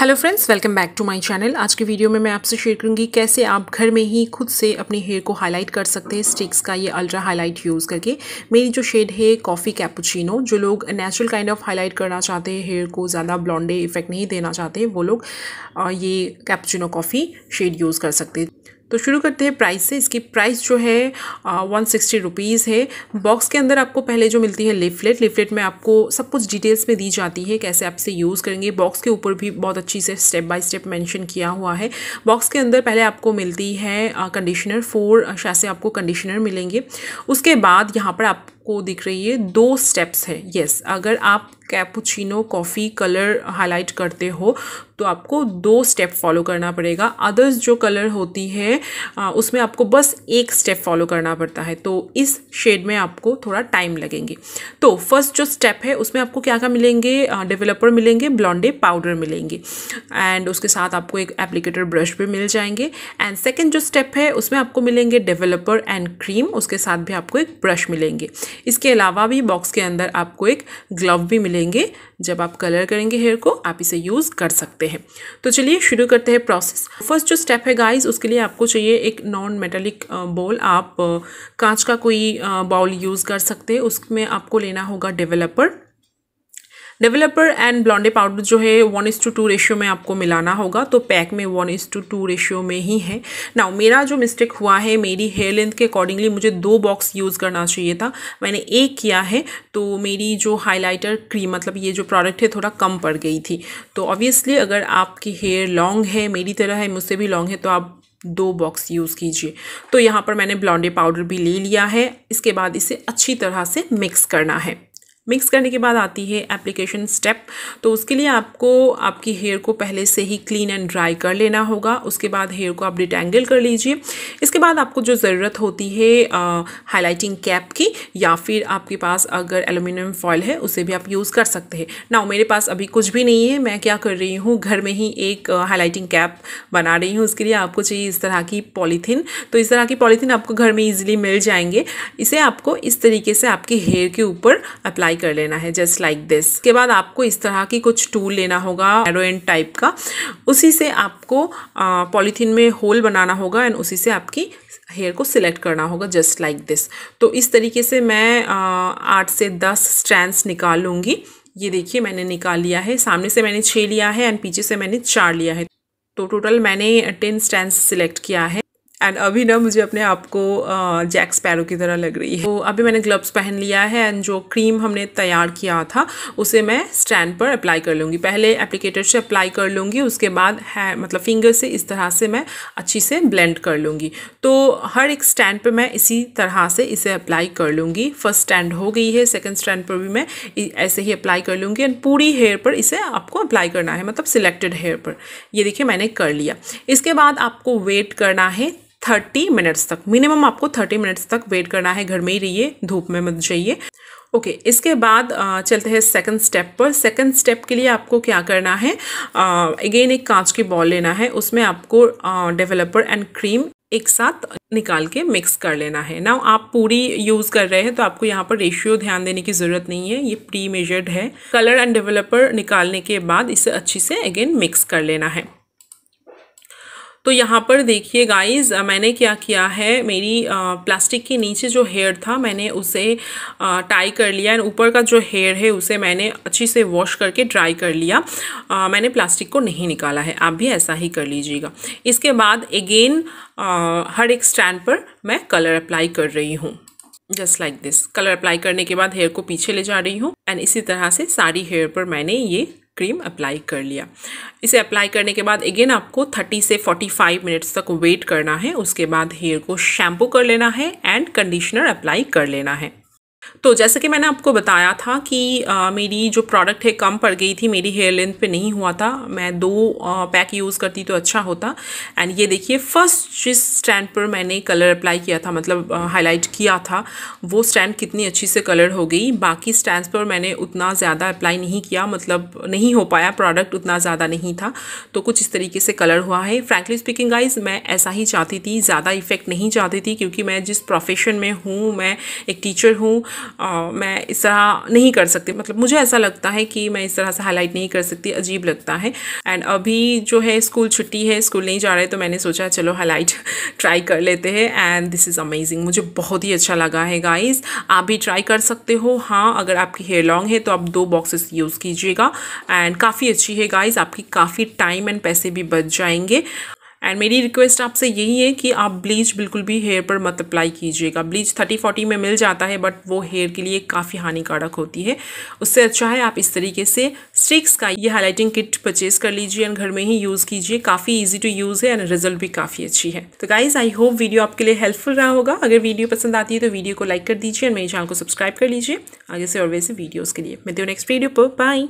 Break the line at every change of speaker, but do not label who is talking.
hello friends welcome back to my channel आज के video में मैं आपसे शेयर करूंगी कैसे आप घर में ही खुद से अपने हेयर को हाईलाइट कर सकते हैं स्टिक्स का ये अल्ट्रा हाईलाइट यूज़ करके मेरी जो शेड है कॉफ़ी कैपुचिनो जो लोग नेचुरल काइंड ऑफ हाईलाइट करना चाहते हैं हेयर को ज़्यादा ब्लॉन्डे इफेक्ट नहीं देना चाहते वो लोग ये कैपुचिनो कॉफ़ी शेड यूज़ कर सकते हैं तो शुरू करते हैं प्राइस से इसकी प्राइस जो है वन सिक्सटी रुपीज़ है बॉक्स के अंदर आपको पहले जो मिलती है लिफलेट लिफलेट में आपको सब कुछ डिटेल्स में दी जाती है कैसे आप इसे यूज़ करेंगे बॉक्स के ऊपर भी बहुत अच्छी से स्टेप बाय स्टेप मेंशन किया हुआ है बॉक्स के अंदर पहले आपको मिलती है कंडीशनर फोर शायद आपको कंडीशनर मिलेंगे उसके बाद यहाँ पर आप आपको दिख रही है दो स्टेप्स है यस अगर आप कैपुचिनो कॉफ़ी कलर हाईलाइट करते हो तो आपको दो स्टेप फॉलो करना पड़ेगा अदर्स जो कलर होती है उसमें आपको बस एक स्टेप फॉलो करना पड़ता है तो इस शेड में आपको थोड़ा टाइम लगेंगे तो फर्स्ट जो स्टेप है उसमें आपको क्या क्या मिलेंगे डेवलपर मिलेंगे ब्लॉन्डे पाउडर मिलेंगे एंड उसके साथ आपको एक एप्लीकेटर ब्रश भी मिल जाएंगे एंड सेकेंड जो स्टेप है उसमें आपको मिलेंगे डेवलपर एंड क्रीम उसके साथ भी आपको एक ब्रश मिलेंगे इसके अलावा भी बॉक्स के अंदर आपको एक ग्लव भी मिलेंगे जब आप कलर करेंगे हेयर को आप इसे यूज़ कर सकते हैं तो चलिए शुरू करते हैं प्रोसेस फर्स्ट जो स्टेप है गाइस उसके लिए आपको चाहिए एक नॉन मेटेलिक बॉल आप कांच का कोई बाउल यूज़ कर सकते हैं उसमें आपको लेना होगा developer developer and blonde powder जो है one is to two ratio में आपको मिलाना होगा तो पैक में one is to two ratio में ही है ना मेरा जो मिस्टेक हुआ है मेरी हेयर लेंथ के अकॉर्डिंगली मुझे दो बॉक्स यूज़ करना चाहिए था मैंने एक किया है तो मेरी जो हाईलाइटर क्रीम मतलब ये जो प्रोडक्ट है थोड़ा कम पड़ गई थी तो ऑब्वियसली अगर आपकी हेयर लॉन्ग है मेरी तरह है मुझसे भी लॉन्ग है तो आप दो बॉक्स यूज़ कीजिए तो यहाँ पर मैंने ब्लॉन्डे पाउडर भी ले लिया है इसके बाद इसे अच्छी तरह से मिक्स करना है मिक्स करने के बाद आती है एप्लीकेशन स्टेप तो उसके लिए आपको आपकी हेयर को पहले से ही क्लीन एंड ड्राई कर लेना होगा उसके बाद हेयर को आप डिटेंगल कर लीजिए इसके बाद आपको जो ज़रूरत होती है हाईलाइटिंग कैप की या फिर आपके पास अगर एलुमिनियम फॉयल है उसे भी आप यूज़ कर सकते हैं ना मेरे पास अभी कुछ भी नहीं है मैं क्या कर रही हूँ घर में ही एक हाईलाइटिंग कैप बना रही हूँ उसके लिए आपको चाहिए इस तरह की पॉलीथीन तो इस तरह की पॉलीथीन आपको घर में ईजिली मिल जाएंगे इसे आपको इस तरीके से आपके हेयर के ऊपर अप्लाई अप्लाई कर लेना है जस्ट लाइक दिस के बाद आपको इस तरह की कुछ टूल लेना होगा एरोइन टाइप का उसी से आपको पॉलीथीन में होल बनाना होगा एंड उसी से आपकी हेयर को सिलेक्ट करना होगा जस्ट लाइक दिस तो इस तरीके से मैं आठ से दस स्ट्रैंड्स निकाल लूँगी ये देखिए मैंने निकाल लिया है सामने से मैंने छः लिया है एंड पीछे से मैंने चार लिया है तो टोटल मैंने टेन स्टैंड सिलेक्ट किया है एंड अभी ना मुझे अपने आप को जैक स्पैरो की तरह लग रही है तो अभी मैंने ग्लव्स पहन लिया है एंड जो क्रीम हमने तैयार किया था उसे मैं स्टैंड पर अप्लाई कर लूँगी पहले एप्लीकेटर से अप्लाई कर लूँगी उसके बाद है मतलब फिंगर से इस तरह से मैं अच्छी से ब्लेंड कर लूँगी तो हर एक स्टैंड पर मैं इसी तरह से इसे अप्लाई कर लूँगी फर्स्ट स्टैंड हो गई है सेकेंड स्टैंड पर भी मैं ऐसे ही अप्लाई कर लूँगी एंड पूरी हेयर पर इसे आपको अप्लाई करना है मतलब सिलेक्टेड हेयर पर ये देखिए मैंने कर लिया इसके बाद आपको वेट करना है थर्टी मिनट्स तक मिनिमम आपको थर्टी मिनट्स तक वेट करना है घर में ही रहिए धूप में मत जाइए ओके okay, इसके बाद चलते हैं सेकंड स्टेप पर सेकंड स्टेप के लिए आपको क्या करना है अगेन एक कांच की बॉल लेना है उसमें आपको डेवलपर एंड क्रीम एक साथ निकाल के मिक्स कर लेना है ना आप पूरी यूज़ कर रहे हैं तो आपको यहाँ पर रेशियो ध्यान देने की ज़रूरत नहीं है ये प्री मेजर्ड है कलर एंड डेवलपर निकालने के बाद इसे अच्छी से अगेन मिक्स कर लेना है तो यहाँ पर देखिए गाइस मैंने क्या किया है मेरी प्लास्टिक के नीचे जो हेयर था मैंने उसे टाई कर लिया एंड ऊपर का जो हेयर है उसे मैंने अच्छी से वॉश करके ड्राई कर लिया आ, मैंने प्लास्टिक को नहीं निकाला है आप भी ऐसा ही कर लीजिएगा इसके बाद अगेन हर एक स्टैंड पर मैं कलर अप्लाई कर रही हूँ just like this colour apply करने के बाद हेयर को पीछे ले जा रही हूँ एंड इसी तरह से सारी हेयर पर मैंने ये क्रीम अप्लाई कर लिया इसे अप्लाई करने के बाद अगेन आपको 30 से 45 मिनट्स तक वेट करना है उसके बाद हेयर को शैम्पू कर लेना है एंड कंडीशनर अप्लाई कर लेना है तो जैसे कि मैंने आपको बताया था कि आ, मेरी जो प्रोडक्ट है कम पड़ गई थी मेरी हेयर लेंथ पे नहीं हुआ था मैं दो आ, पैक यूज़ करती तो अच्छा होता एंड ये देखिए फर्स्ट जिस स्टैंड पर मैंने कलर अप्लाई किया था मतलब हाईलाइट किया था वो स्टैंड कितनी अच्छी से कलर हो गई बाकी स्टैंड पर मैंने उतना ज़्यादा अप्लाई नहीं किया मतलब नहीं हो पाया प्रोडक्ट उतना ज़्यादा नहीं था तो कुछ इस तरीके से कलर हुआ है फ्रैंकली स्पीकिंग गाइज मैं ऐसा ही चाहती थी ज़्यादा इफेक्ट नहीं चाहती थी क्योंकि मैं जिस प्रोफेशन में हूँ मैं एक टीचर हूँ आ, मैं इस तरह नहीं कर सकती मतलब मुझे ऐसा लगता है कि मैं इस तरह से हाईलाइट नहीं कर सकती अजीब लगता है एंड अभी जो है स्कूल छुट्टी है स्कूल नहीं जा रहे तो मैंने सोचा चलो हाईलाइट ट्राई कर लेते हैं एंड दिस इज़ अमेजिंग मुझे बहुत ही अच्छा लगा है गाइज आप भी ट्राई कर सकते हो हाँ अगर आपकी हेयर लॉन्ग है तो आप दो बॉक्सेस यूज़ कीजिएगा एंड काफ़ी अच्छी है गाइज आपकी काफ़ी टाइम एंड पैसे भी बच जाएंगे एंड मेरी रिक्वेस्ट आपसे यही है कि आप ब्लीच बिल्कुल भी हेयर पर मत अप्लाई कीजिएगा ब्लीच थर्टी फोर्टी में मिल जाता है बट वो हेयर के लिए काफ़ी हानिकारक होती है उससे अच्छा है आप इस तरीके से स्टिक्स का ये हाईलाइटिंग किट परचेज कर लीजिए एंड घर में ही यूज़ कीजिए काफ़ी ईजी टू यूज़ है एंड रिजल्ट भी काफ़ी अच्छी है तो गाइज आई होप वीडियो आपके लिए हेल्पफुल रहा होगा अगर वीडियो पसंद आती है तो वीडियो को लाइक कर दीजिए एंड मेरे चैनल को सब्सक्राइब कर लीजिए आगे से और वैसे वीडियोज़ के लिए मैं हो नेक्स्ट वीडियो पर बाई